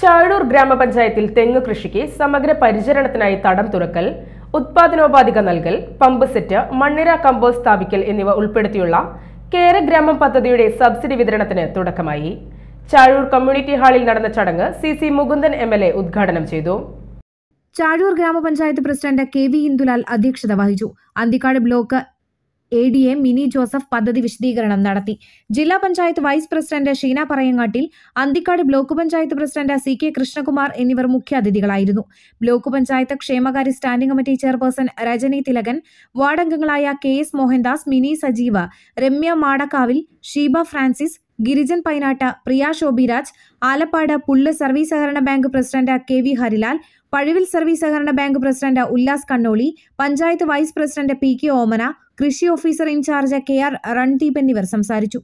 ചാഴൂർ ഗ്രാമപഞ്ചായത്തിൽ തെങ്ങ് കൃഷിക്ക് സമഗ്ര പരിചരണത്തിനായി തടം തുറക്കൽ ഉത്പാദനോപാധിക നൽകൽ പമ്പ് സെറ്റ് മണ്ണിര കമ്പോസ് സ്ഥാപിക്കൽ എന്നിവ ഉൾപ്പെടുത്തിയുള്ള കേര ഗ്രാമം പദ്ധതിയുടെ സബ്സിഡി വിതരണത്തിന് തുടക്കമായി ചാഴൂർ കമ്മ്യൂണിറ്റി ഹാളിൽ നടന്ന ചടങ്ങ് C C Mukundan M L A ഉദ്ഘാടനം ചെയ്തു ചാഴൂർ ഗ്രാമപഞ്ചായത്ത് പ്രസിഡന്റ് കെ വി ഇന്ദുലാൽ അധ്യക്ഷത വഹിച്ചു Anthikad block A D A Mini Joseph പദ്ധതി വിശദീകരണം നടത്തി ജില്ലാ panchayat vice president Sheena Parayangattil Anthikad block panchayat president C K Krishnakumar എന്നിവർ മുഖ്യാതിഥികളായിരുന്നു ബ്ലോക്ക് പഞ്ചായത്ത് ക്ഷേമകാര്യ standing committee chairperson Rajani Thilakan വാർഡംഗങ്ങളായ K S Mohandas Mini Sajeeva Ramya Madakkavil Sheeba Francis Girijan Painatta Priya Shobhiraj Alappad പുല്ല് സർവീസ് സഹകരണ bank president K V Harilal Pazhuvil service സഹകരണ bank president Ullas Kannoli panchayat vice president P K Omana കൃഷി officer in charge K R Randeep എന്നിവർ സംസാരിച്ചു